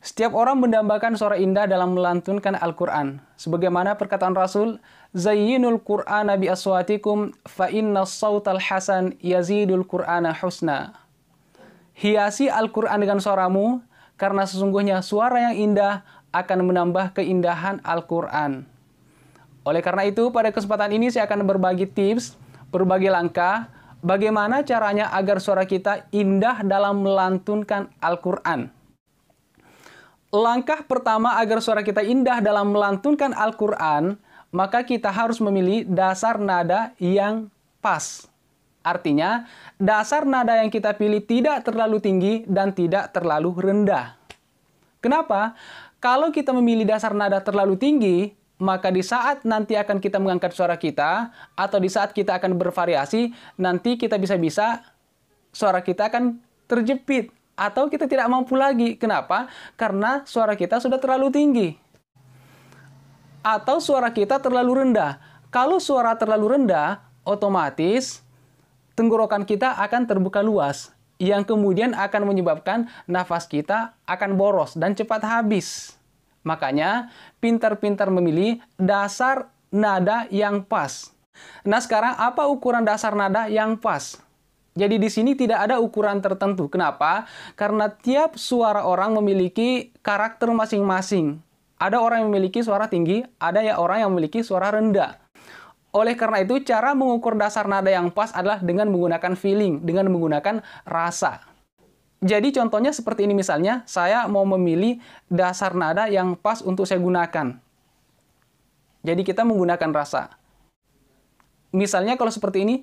Setiap orang mendambakan suara indah dalam melantunkan Al-Quran. Sebagaimana perkataan Rasul, Zayyinul Qur'ana bi aswatikum fa inna hasan yazidul Qur'ana husna. Hiasi Al-Quran dengan suaramu, karena sesungguhnya suara yang indah akan menambah keindahan Al-Quran. Oleh karena itu, pada kesempatan ini saya akan berbagi tips, berbagi langkah, bagaimana caranya agar suara kita indah dalam melantunkan Al-Quran langkah pertama agar suara kita indah dalam melantunkan Al-Quran, maka kita harus memilih dasar nada yang pas. Artinya, dasar nada yang kita pilih tidak terlalu tinggi dan tidak terlalu rendah. Kenapa? Kalau kita memilih dasar nada terlalu tinggi, maka di saat nanti akan kita mengangkat suara kita, atau di saat kita akan bervariasi, nanti kita bisa-bisa suara kita akan terjepit atau kita tidak mampu lagi. Kenapa? Karena suara kita sudah terlalu tinggi. Atau suara kita terlalu rendah. Kalau suara terlalu rendah, otomatis tenggorokan kita akan terbuka luas yang kemudian akan menyebabkan nafas kita akan boros dan cepat habis. Makanya, pintar-pintar memilih dasar nada yang pas. Nah, sekarang apa ukuran dasar nada yang pas? Jadi di sini tidak ada ukuran tertentu. Kenapa? Karena tiap suara orang memiliki karakter masing-masing. Ada orang yang memiliki suara tinggi, ada ya orang yang memiliki suara rendah. Oleh karena itu, cara mengukur dasar nada yang pas adalah dengan menggunakan feeling, dengan menggunakan rasa. Jadi contohnya seperti ini misalnya, saya mau memilih dasar nada yang pas untuk saya gunakan. Jadi kita menggunakan rasa. Misalnya kalau seperti ini,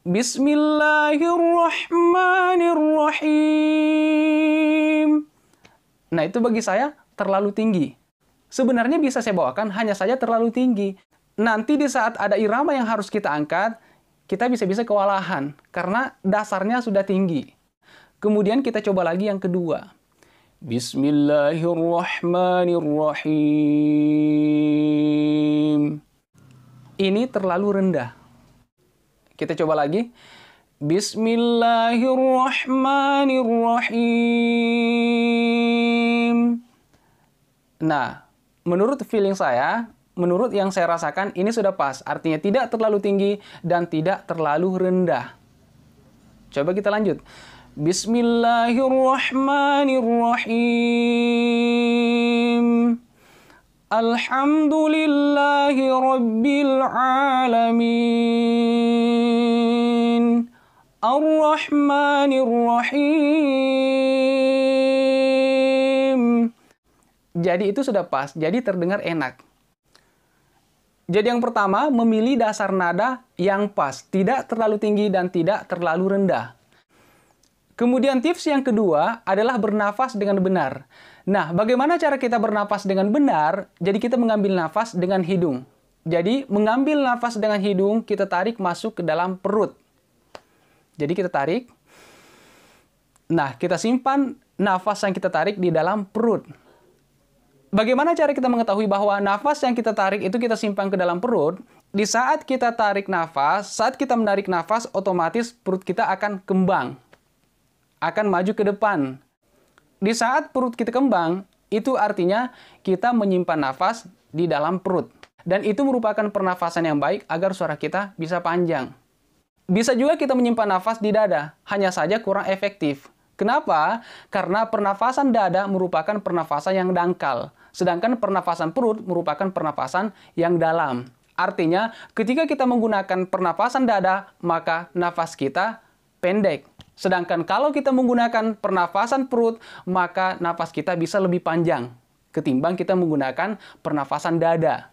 Bismillahirrahmanirrahim. Nah, itu bagi saya terlalu tinggi. Sebenarnya bisa saya bawakan, hanya saja terlalu tinggi. Nanti di saat ada irama yang harus kita angkat, kita bisa-bisa kewalahan karena dasarnya sudah tinggi. Kemudian kita coba lagi yang kedua. Bismillahirrahmanirrahim. Ini terlalu rendah. Kita coba lagi. Bismillahirrahmanirrahim. Nah, menurut feeling saya, menurut yang saya rasakan ini sudah pas. Artinya tidak terlalu tinggi dan tidak terlalu rendah. Coba kita lanjut. Bismillahirrahmanirrahim. Alhamdulillahi الرحمن الرحيم Jadi itu sudah pas, jadi terdengar enak. Jadi yang pertama, memilih dasar nada yang pas, tidak terlalu tinggi dan tidak terlalu rendah. Kemudian tips yang kedua adalah bernafas dengan benar. Nah, bagaimana cara kita bernafas dengan benar? Jadi kita mengambil nafas dengan hidung. Jadi mengambil nafas dengan hidung, kita tarik masuk ke dalam perut. Jadi kita tarik. Nah, kita simpan nafas yang kita tarik di dalam perut. Bagaimana cara kita mengetahui bahwa nafas yang kita tarik itu kita simpan ke dalam perut? Di saat kita tarik nafas, saat kita menarik nafas, otomatis perut kita akan kembang. Akan maju ke depan. Di saat perut kita kembang, itu artinya kita menyimpan nafas di dalam perut. Dan itu merupakan pernafasan yang baik agar suara kita bisa panjang. Bisa juga kita menyimpan nafas di dada, hanya saja kurang efektif. Kenapa? Karena pernafasan dada merupakan pernafasan yang dangkal, sedangkan pernafasan perut merupakan pernafasan yang dalam. Artinya, ketika kita menggunakan pernafasan dada, maka nafas kita pendek. Sedangkan kalau kita menggunakan pernafasan perut, maka nafas kita bisa lebih panjang ketimbang kita menggunakan pernafasan dada.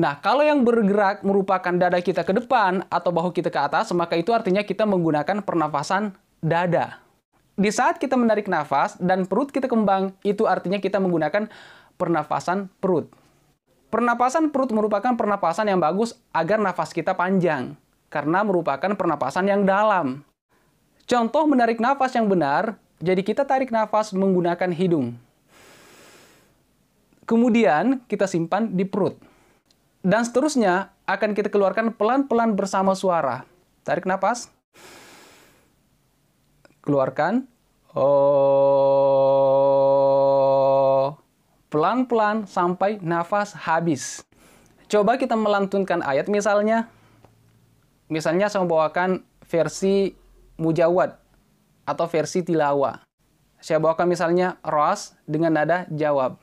Nah, kalau yang bergerak merupakan dada kita ke depan atau bahu kita ke atas, maka itu artinya kita menggunakan pernafasan dada. Di saat kita menarik nafas dan perut kita kembang, itu artinya kita menggunakan pernafasan perut. Pernapasan perut merupakan pernapasan yang bagus agar nafas kita panjang, karena merupakan pernapasan yang dalam. Contoh menarik nafas yang benar, jadi kita tarik nafas menggunakan hidung. Kemudian kita simpan di perut dan seterusnya akan kita keluarkan pelan-pelan bersama suara. Tarik nafas. Keluarkan. Oh. Pelan-pelan sampai nafas habis. Coba kita melantunkan ayat misalnya. Misalnya saya membawakan versi mujawad atau versi tilawa. Saya bawakan misalnya ras dengan nada jawab.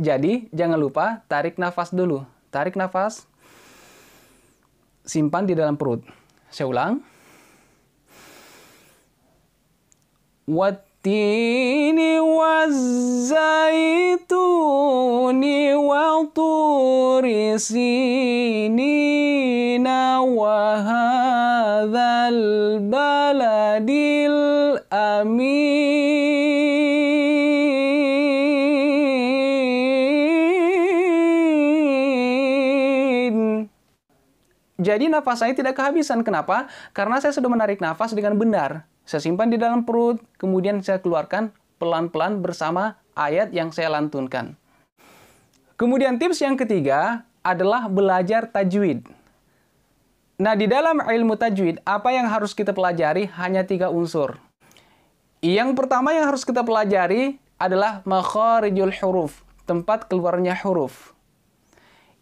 Jadi, jangan lupa tarik nafas dulu. Tarik nafas. Simpan di dalam perut. Saya ulang. Watini wazaituni walturisini Jadi nafas saya tidak kehabisan. Kenapa? Karena saya sudah menarik nafas dengan benar. Saya simpan di dalam perut, kemudian saya keluarkan pelan-pelan bersama ayat yang saya lantunkan. Kemudian tips yang ketiga adalah belajar tajwid. Nah, di dalam ilmu tajwid, apa yang harus kita pelajari hanya tiga unsur. Yang pertama yang harus kita pelajari adalah makharijul huruf, tempat keluarnya huruf.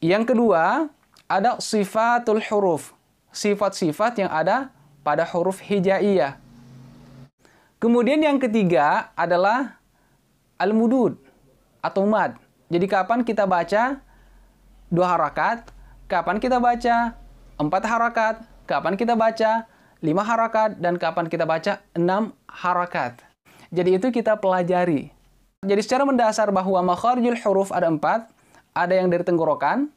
Yang kedua, ada sifatul huruf, sifat-sifat yang ada pada huruf hijaiyah. Kemudian yang ketiga adalah al-mudud atau mad. Jadi kapan kita baca dua harakat, kapan kita baca empat harakat, kapan kita baca lima harakat, dan kapan kita baca enam harakat. Jadi itu kita pelajari. Jadi secara mendasar bahwa makharjul huruf ada empat, ada yang dari tenggorokan,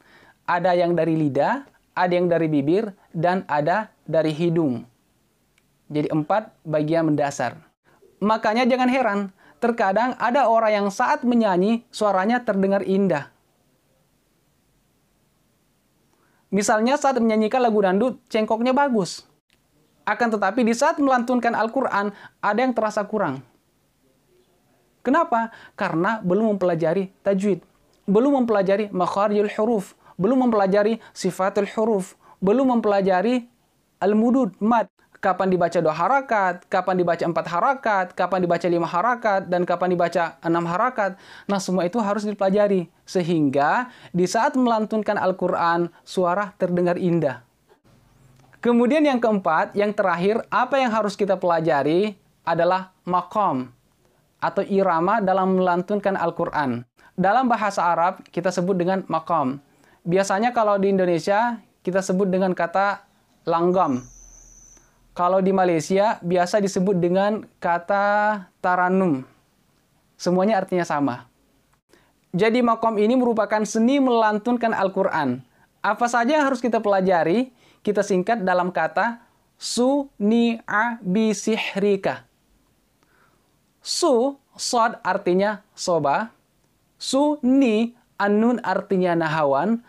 ada yang dari lidah, ada yang dari bibir, dan ada dari hidung. Jadi empat bagian mendasar. Makanya jangan heran, terkadang ada orang yang saat menyanyi suaranya terdengar indah. Misalnya saat menyanyikan lagu dangdut, cengkoknya bagus. Akan tetapi di saat melantunkan Al-Quran, ada yang terasa kurang. Kenapa? Karena belum mempelajari tajwid. Belum mempelajari makharjul huruf belum mempelajari sifatul huruf, belum mempelajari al-mudud, mad, kapan dibaca dua harakat, kapan dibaca empat harakat, kapan dibaca lima harakat, dan kapan dibaca enam harakat. Nah, semua itu harus dipelajari. Sehingga di saat melantunkan Al-Quran, suara terdengar indah. Kemudian yang keempat, yang terakhir, apa yang harus kita pelajari adalah makom atau irama dalam melantunkan Al-Quran. Dalam bahasa Arab, kita sebut dengan makom biasanya kalau di Indonesia kita sebut dengan kata langgam. Kalau di Malaysia biasa disebut dengan kata taranum. Semuanya artinya sama. Jadi makom ini merupakan seni melantunkan Al-Quran. Apa saja yang harus kita pelajari, kita singkat dalam kata su suni'a bisihrika. Su, sod artinya soba. Su, ni, anun artinya nahawan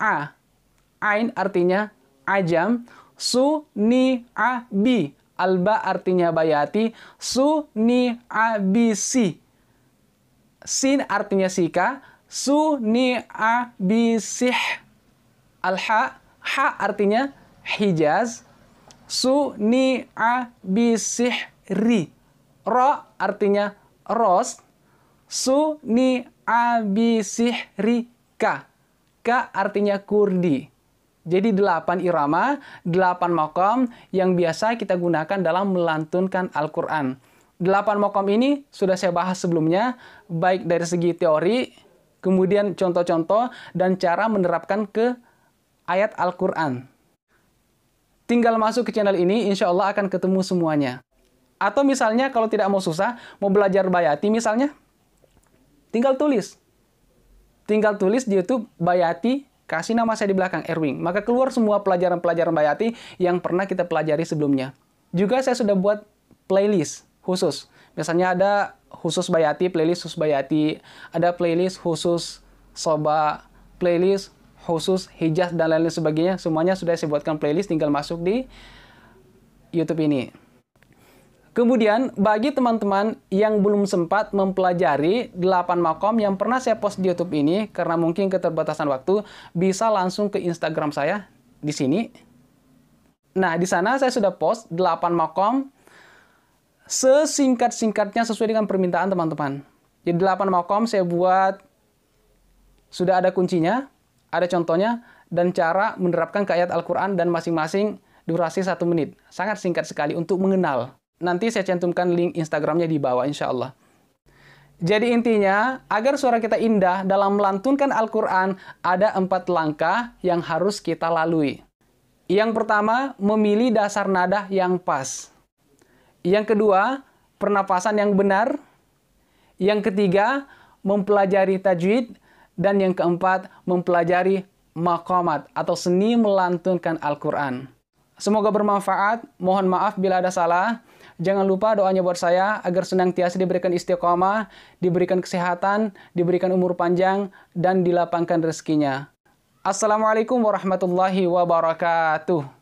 a Ain artinya ajam. Suni'a bi. Alba artinya bayati. Suni'a si. Sin artinya sika. Suni'a sih. Alha. Ha artinya hijaz. Suni'a ri Ro artinya ros. Suni bisihri rika K, artinya kurdi. Jadi delapan irama, delapan makom yang biasa kita gunakan dalam melantunkan Al-Quran. Delapan makom ini sudah saya bahas sebelumnya, baik dari segi teori, kemudian contoh-contoh, dan cara menerapkan ke ayat Al-Quran. Tinggal masuk ke channel ini, insya Allah akan ketemu semuanya. Atau misalnya kalau tidak mau susah, mau belajar bayati misalnya, tinggal tulis tinggal tulis di YouTube Bayati kasih nama saya di belakang Erwin. Maka keluar semua pelajaran-pelajaran Bayati yang pernah kita pelajari sebelumnya. Juga saya sudah buat playlist khusus. Misalnya ada khusus Bayati, playlist khusus Bayati, ada playlist khusus Soba, playlist khusus Hijaz dan lain-lain sebagainya. Semuanya sudah saya buatkan playlist tinggal masuk di YouTube ini. Kemudian, bagi teman-teman yang belum sempat mempelajari 8 makom yang pernah saya post di YouTube ini, karena mungkin keterbatasan waktu, bisa langsung ke Instagram saya di sini. Nah, di sana saya sudah post 8 makom sesingkat-singkatnya sesuai dengan permintaan teman-teman. Jadi 8 makom saya buat, sudah ada kuncinya, ada contohnya, dan cara menerapkan ke ayat Al-Quran dan masing-masing durasi satu menit. Sangat singkat sekali untuk mengenal. Nanti saya cantumkan link Instagramnya di bawah insya Allah. Jadi intinya, agar suara kita indah dalam melantunkan Al-Quran, ada empat langkah yang harus kita lalui. Yang pertama, memilih dasar nada yang pas. Yang kedua, pernapasan yang benar. Yang ketiga, mempelajari tajwid. Dan yang keempat, mempelajari makomat atau seni melantunkan Al-Quran. Semoga bermanfaat. Mohon maaf bila ada salah. Jangan lupa doanya buat saya agar senantiasa diberikan istiqomah, diberikan kesehatan, diberikan umur panjang, dan dilapangkan rezekinya. Assalamualaikum warahmatullahi wabarakatuh.